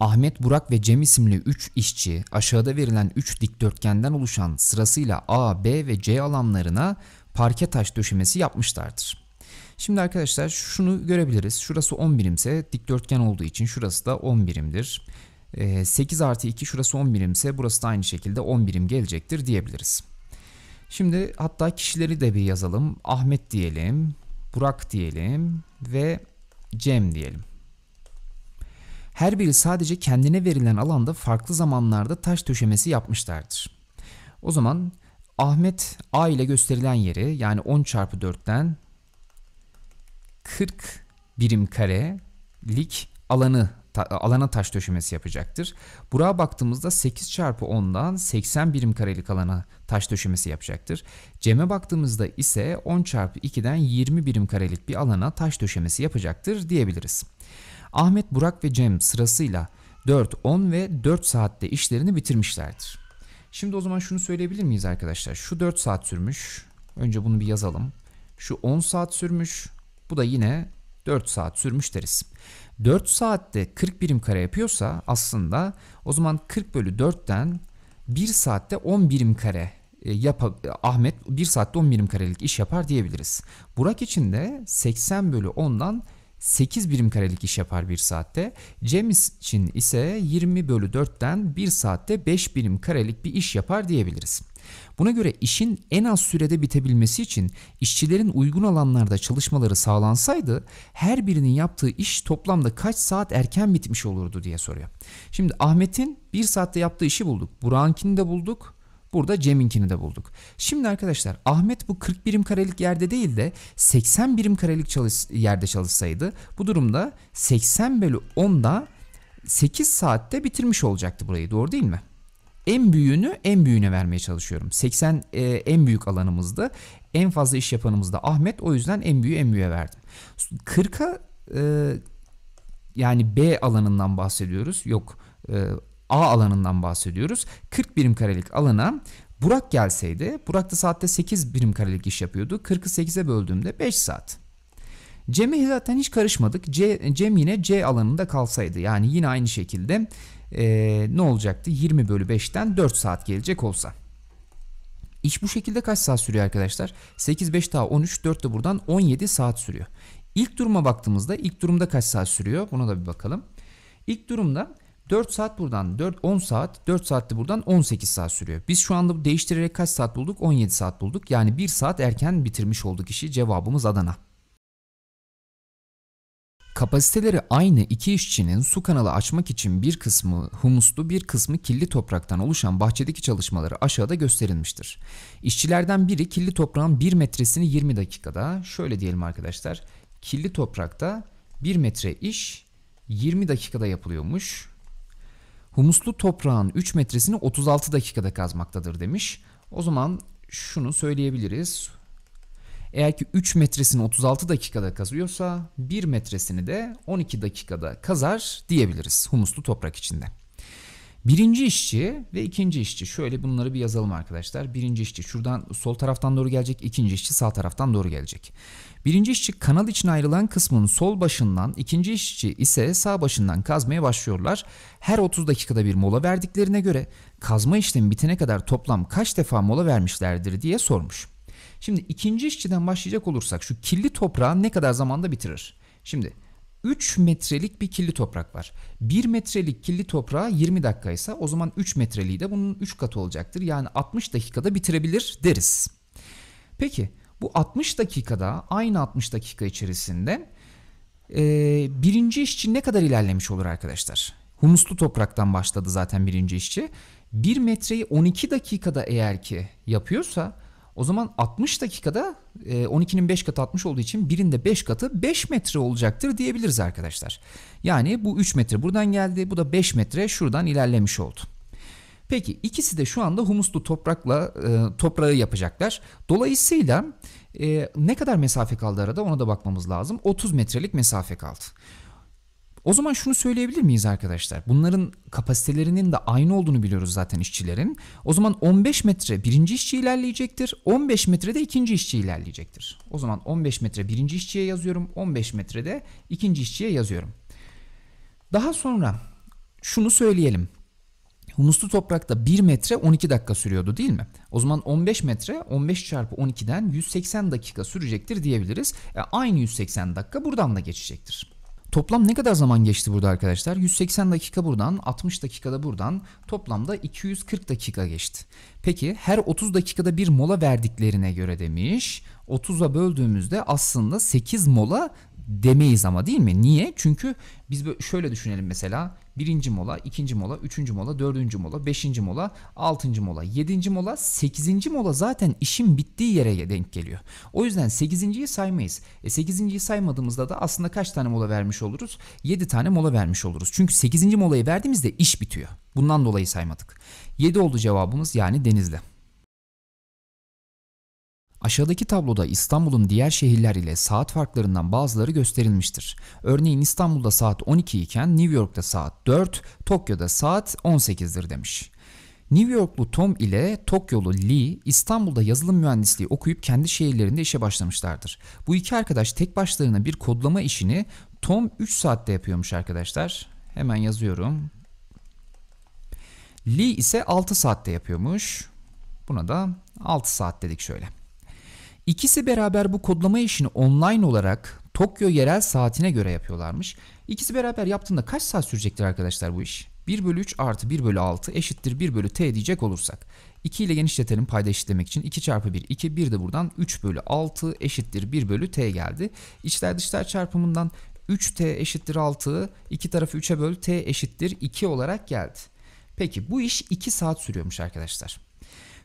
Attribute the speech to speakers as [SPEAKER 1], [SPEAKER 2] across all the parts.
[SPEAKER 1] Ahmet, Burak ve Cem isimli 3 işçi aşağıda verilen 3 dikdörtgenden oluşan sırasıyla A, B ve C alanlarına parke taş döşemesi yapmışlardır. Şimdi arkadaşlar şunu görebiliriz. Şurası 10 birimse dikdörtgen olduğu için şurası da 10 birimdir. 8 ee, artı 2 şurası 10 birimse burası da aynı şekilde 10 birim gelecektir diyebiliriz. Şimdi hatta kişileri de bir yazalım. Ahmet diyelim, Burak diyelim ve Cem diyelim. Her biri sadece kendine verilen alanda farklı zamanlarda taş döşemesi yapmışlardır. O zaman Ahmet A ile gösterilen yeri yani 10 çarpı 4'ten 40 birim karelik alanı alana taş döşemesi yapacaktır. Buraya baktığımızda 8 çarpı 10'dan 80 birim karelik alana taş döşemesi yapacaktır. Cem'e baktığımızda ise 10 çarpı 2'den 20 birim karelik bir alana taş döşemesi yapacaktır diyebiliriz. Ahmet, Burak ve Cem sırasıyla 4, 10 ve 4 saatte işlerini bitirmişlerdir. Şimdi o zaman şunu söyleyebilir miyiz arkadaşlar? Şu 4 saat sürmüş. Önce bunu bir yazalım. Şu 10 saat sürmüş. Bu da yine 4 saat sürmüş deriz. 4 saatte 40 birim kare yapıyorsa aslında o zaman 40 bölü 4'ten 1 saatte 10 birim kare e, yap Ahmet 1 saatte 10 birim karelik iş yapar diyebiliriz. Burak için de 80 bölü 10'dan 8 birim karelik iş yapar bir saatte. James için ise 20 bölü 4'ten 1 saatte 5 birim karelik bir iş yapar diyebiliriz. Buna göre işin en az sürede bitebilmesi için işçilerin uygun alanlarda çalışmaları sağlansaydı her birinin yaptığı iş toplamda kaç saat erken bitmiş olurdu diye soruyor. Şimdi Ahmet'in 1 saatte yaptığı işi bulduk. Burak'ınkini de bulduk. Burada Cem'inkini de bulduk. Şimdi arkadaşlar Ahmet bu 40 birim karelik yerde değil de 80 birim karelik çalış yerde çalışsaydı bu durumda 80 bölü 10'da 8 saatte bitirmiş olacaktı burayı doğru değil mi? En büyüğünü en büyüğüne vermeye çalışıyorum. 80 e, en büyük alanımızdı. En fazla iş yapanımız da Ahmet. O yüzden en büyüğü en büyüğe verdim. 40'a e, yani B alanından bahsediyoruz. Yok e, A alanından bahsediyoruz. 40 birim karelik alana Burak gelseydi, Burak da saatte 8 birim karelik iş yapıyordu. 40'ı 8'e böldüğümde 5 saat. Cem'e zaten hiç karışmadık. C, Cem yine C alanında kalsaydı. Yani yine aynı şekilde e, ne olacaktı? 20 bölü 5'ten 4 saat gelecek olsa. İş bu şekilde kaç saat sürüyor arkadaşlar? 8, 5 daha 13, 4 de buradan 17 saat sürüyor. İlk duruma baktığımızda ilk durumda kaç saat sürüyor? Buna da bir bakalım. İlk durumda 4 saat buradan 4 10 saat 4 saatte buradan 18 saat sürüyor. Biz şu anda değiştirerek kaç saat bulduk? 17 saat bulduk. Yani 1 saat erken bitirmiş olduk işi. Cevabımız Adana. Kapasiteleri aynı iki işçinin su kanalı açmak için bir kısmı humuslu bir kısmı kirli topraktan oluşan bahçedeki çalışmaları aşağıda gösterilmiştir. İşçilerden biri kirli toprağın 1 metresini 20 dakikada şöyle diyelim arkadaşlar. Kirli toprakta 1 metre iş 20 dakikada yapılıyormuş. Humuslu toprağın 3 metresini 36 dakikada kazmaktadır demiş. O zaman şunu söyleyebiliriz. Eğer ki 3 metresini 36 dakikada kazıyorsa 1 metresini de 12 dakikada kazar diyebiliriz humuslu toprak içinde. Birinci işçi ve ikinci işçi. Şöyle bunları bir yazalım arkadaşlar. Birinci işçi şuradan sol taraftan doğru gelecek. ikinci işçi sağ taraftan doğru gelecek. Birinci işçi kanal için ayrılan kısmın sol başından, ikinci işçi ise sağ başından kazmaya başlıyorlar. Her 30 dakikada bir mola verdiklerine göre kazma işlemi bitene kadar toplam kaç defa mola vermişlerdir diye sormuş. Şimdi ikinci işçiden başlayacak olursak şu kirli toprağı ne kadar zamanda bitirir? Şimdi 3 metrelik bir kirli toprak var. 1 metrelik kirli toprağa 20 dakika ise o zaman 3 metreliği de bunun 3 katı olacaktır. Yani 60 dakikada bitirebilir deriz. Peki bu 60 dakikada aynı 60 dakika içerisinde e, birinci işçi ne kadar ilerlemiş olur arkadaşlar? Humuslu topraktan başladı zaten birinci işçi. 1 metreyi 12 dakikada eğer ki yapıyorsa o zaman 60 dakikada 12'nin e, 5 katı 60 olduğu için birinde 5 katı 5 metre olacaktır diyebiliriz arkadaşlar. Yani bu 3 metre buradan geldi bu da 5 metre şuradan ilerlemiş oldu. Peki ikisi de şu anda humuslu toprakla e, toprağı yapacaklar. Dolayısıyla e, ne kadar mesafe kaldı arada ona da bakmamız lazım. 30 metrelik mesafe kaldı. O zaman şunu söyleyebilir miyiz arkadaşlar? Bunların kapasitelerinin de aynı olduğunu biliyoruz zaten işçilerin. O zaman 15 metre birinci işçi ilerleyecektir. 15 metrede ikinci işçi ilerleyecektir. O zaman 15 metre birinci işçiye yazıyorum. 15 metrede ikinci işçiye yazıyorum. Daha sonra şunu söyleyelim. Humuslu toprakta 1 metre 12 dakika sürüyordu değil mi? O zaman 15 metre 15 çarpı 12'den 180 dakika sürecektir diyebiliriz. E, aynı 180 dakika buradan da geçecektir. Toplam ne kadar zaman geçti burada arkadaşlar? 180 dakika buradan, 60 dakikada buradan toplamda 240 dakika geçti. Peki her 30 dakikada bir mola verdiklerine göre demiş. 30'a böldüğümüzde aslında 8 mola demeyiz ama değil mi? Niye? Çünkü biz şöyle düşünelim mesela birinci mola, ikinci mola, üçüncü mola, dördüncü mola, beşinci mola, altıncı mola, yedinci mola, sekizinci mola zaten işin bittiği yere denk geliyor. O yüzden sekizinciyi saymayız. E sekizinciyi saymadığımızda da aslında kaç tane mola vermiş oluruz? Yedi tane mola vermiş oluruz. Çünkü sekizinci molayı verdiğimizde iş bitiyor. Bundan dolayı saymadık. Yedi oldu cevabımız yani denizde. Aşağıdaki tabloda İstanbul'un diğer şehirler ile saat farklarından bazıları gösterilmiştir. Örneğin İstanbul'da saat 12 iken New York'ta saat 4, Tokyo'da saat 18'dir demiş. New Yorklu Tom ile Tokyolu Lee İstanbul'da yazılım mühendisliği okuyup kendi şehirlerinde işe başlamışlardır. Bu iki arkadaş tek başlarına bir kodlama işini Tom 3 saatte yapıyormuş arkadaşlar. Hemen yazıyorum. Lee ise 6 saatte yapıyormuş. Buna da 6 saat dedik şöyle. İkisi beraber bu kodlama işini online olarak Tokyo yerel saatine göre yapıyorlarmış. İkisi beraber yaptığında kaç saat sürecektir arkadaşlar bu iş? 1 bölü 3 artı 1 bölü 6 eşittir 1 bölü t diyecek olursak. 2 ile genişletelim payda eşitlemek için. 2 çarpı 1 2 1 de buradan 3 bölü 6 eşittir 1 bölü t geldi. İçler dışlar çarpımından 3t eşittir 6 2 tarafı 3'e böl t eşittir 2 olarak geldi. Peki bu iş 2 saat sürüyormuş arkadaşlar.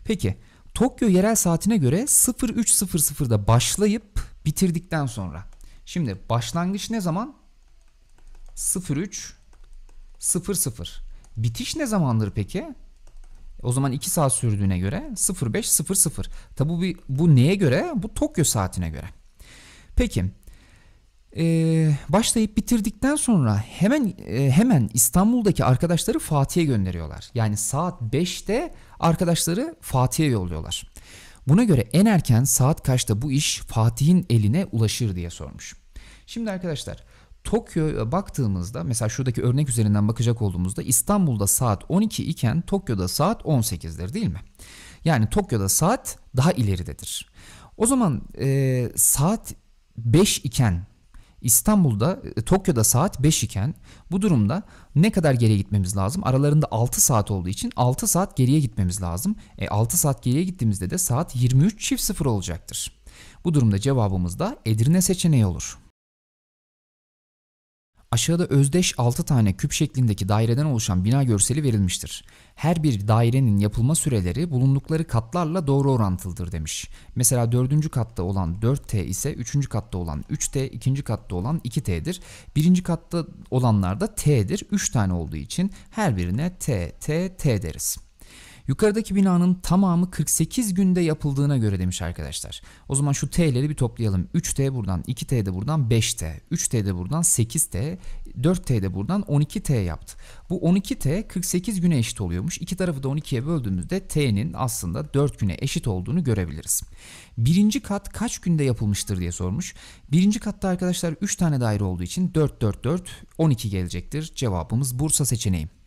[SPEAKER 1] Peki Tokyo yerel saatine göre 03.00'da başlayıp bitirdikten sonra. Şimdi başlangıç ne zaman? 03.00. Bitiş ne zamandır peki? O zaman 2 saat sürdüğüne göre 05.00. Tabi bu, bu neye göre? Bu Tokyo saatine göre. Peki ee, başlayıp bitirdikten sonra hemen e, hemen İstanbul'daki arkadaşları Fatih'e gönderiyorlar. Yani saat 5'te arkadaşları Fatih'e yolluyorlar. Buna göre en erken saat kaçta bu iş Fatih'in eline ulaşır diye sormuş. Şimdi arkadaşlar Tokyo'ya baktığımızda mesela şuradaki örnek üzerinden bakacak olduğumuzda İstanbul'da saat 12 iken Tokyo'da saat 18'dir değil mi? Yani Tokyo'da saat daha ileridedir. O zaman e, saat 5 iken İstanbul'da e, Tokyo'da saat 5 iken bu durumda ne kadar geriye gitmemiz lazım? Aralarında 6 saat olduğu için 6 saat geriye gitmemiz lazım. E, 6 saat geriye gittiğimizde de saat 23 çift sıfır olacaktır. Bu durumda cevabımız da Edirne seçeneği olur. Aşağıda özdeş 6 tane küp şeklindeki daireden oluşan bina görseli verilmiştir. Her bir dairenin yapılma süreleri bulundukları katlarla doğru orantılıdır demiş. Mesela 4. katta olan 4T ise 3. katta olan 3T, 2. katta olan 2T'dir. 1. katta olanlar da T'dir. 3 tane olduğu için her birine T, T, T deriz. Yukarıdaki binanın tamamı 48 günde yapıldığına göre demiş arkadaşlar. O zaman şu T'leri bir toplayalım. 3T buradan, 2T de buradan, 5T. 3T de buradan, 8T. 4T de buradan 12T yaptı. Bu 12T 48 güne eşit oluyormuş. İki tarafı da 12'ye böldüğümüzde T'nin aslında 4 güne eşit olduğunu görebiliriz. Birinci kat kaç günde yapılmıştır diye sormuş. Birinci katta arkadaşlar 3 tane daire olduğu için 4 4 4 12 gelecektir. Cevabımız Bursa seçeneği.